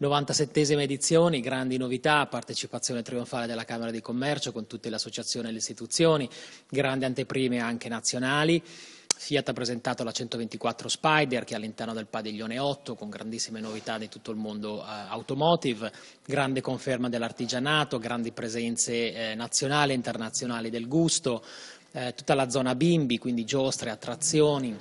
97esima edizione, grandi novità, partecipazione trionfale della Camera di Commercio con tutte le associazioni e le istituzioni, grandi anteprime anche nazionali. Fiat ha presentato la 124 Spider che è all'interno del padiglione 8 con grandissime novità di tutto il mondo eh, automotive, grande conferma dell'artigianato, grandi presenze eh, nazionali e internazionali del gusto, eh, tutta la zona bimbi, quindi giostre, attrazioni,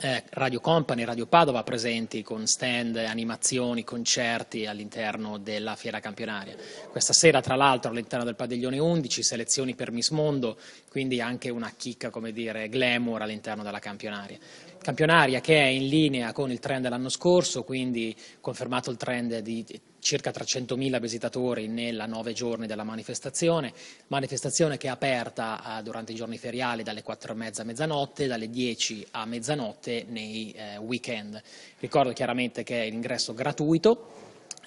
eh, Radio Company, Radio Padova presenti con stand, animazioni, concerti all'interno della fiera campionaria. Questa sera, tra l'altro, all'interno del padiglione 11, selezioni per Miss Mondo, quindi anche una chicca, come dire, glamour all'interno della campionaria. Campionaria che è in linea con il trend dell'anno scorso, quindi confermato il trend di circa 300.000 visitatori nella nove giorni della manifestazione, manifestazione che è aperta eh, durante i giorni feriali dalle 4.30 a mezzanotte, dalle 10 a mezzanotte durante nei eh, weekend. Ricordo chiaramente che è l'ingresso gratuito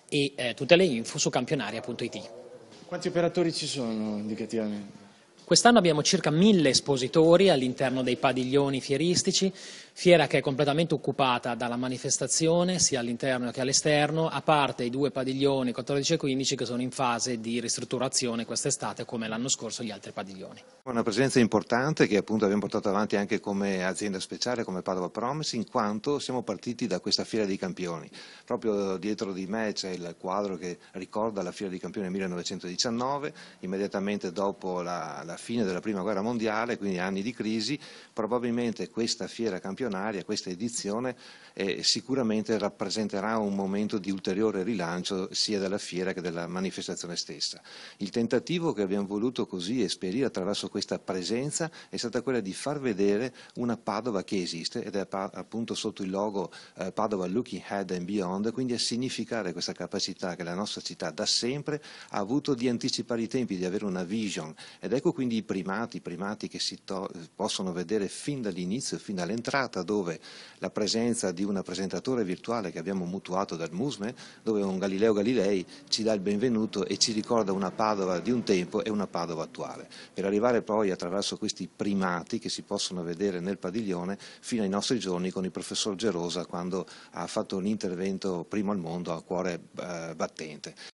e eh, tutte le info su campionaria.it. Quanti operatori ci sono indicativamente? Quest'anno abbiamo circa mille espositori all'interno dei padiglioni fieristici, fiera che è completamente occupata dalla manifestazione sia all'interno che all'esterno, a parte i due padiglioni 14 e 15 che sono in fase di ristrutturazione quest'estate come l'anno scorso gli altri padiglioni. Una presenza importante che appunto abbiamo portato avanti anche come azienda speciale, come Padova Promise, in quanto siamo partiti da questa fiera dei campioni. Proprio dietro di me c'è il quadro che ricorda la fiera dei campioni 1919, immediatamente dopo la, la fine della prima guerra mondiale, quindi anni di crisi, probabilmente questa fiera campioni campionaria, questa edizione eh, sicuramente rappresenterà un momento di ulteriore rilancio sia della fiera che della manifestazione stessa. Il tentativo che abbiamo voluto così esperire attraverso questa presenza è stata quella di far vedere una Padova che esiste ed è appunto sotto il logo eh, Padova Looking Head and Beyond, quindi a significare questa capacità che la nostra città da sempre ha avuto di anticipare i tempi, di avere una vision ed ecco quindi i primati, i primati che si possono vedere fin dall'inizio, fin dall'entrata giornata dove la presenza di una presentatore virtuale che abbiamo mutuato dal MUSME, dove un Galileo Galilei ci dà il benvenuto e ci ricorda una Padova di un tempo e una Padova attuale, per arrivare poi attraverso questi primati che si possono vedere nel padiglione fino ai nostri giorni con il professor Gerosa quando ha fatto un intervento primo al mondo a cuore eh, battente.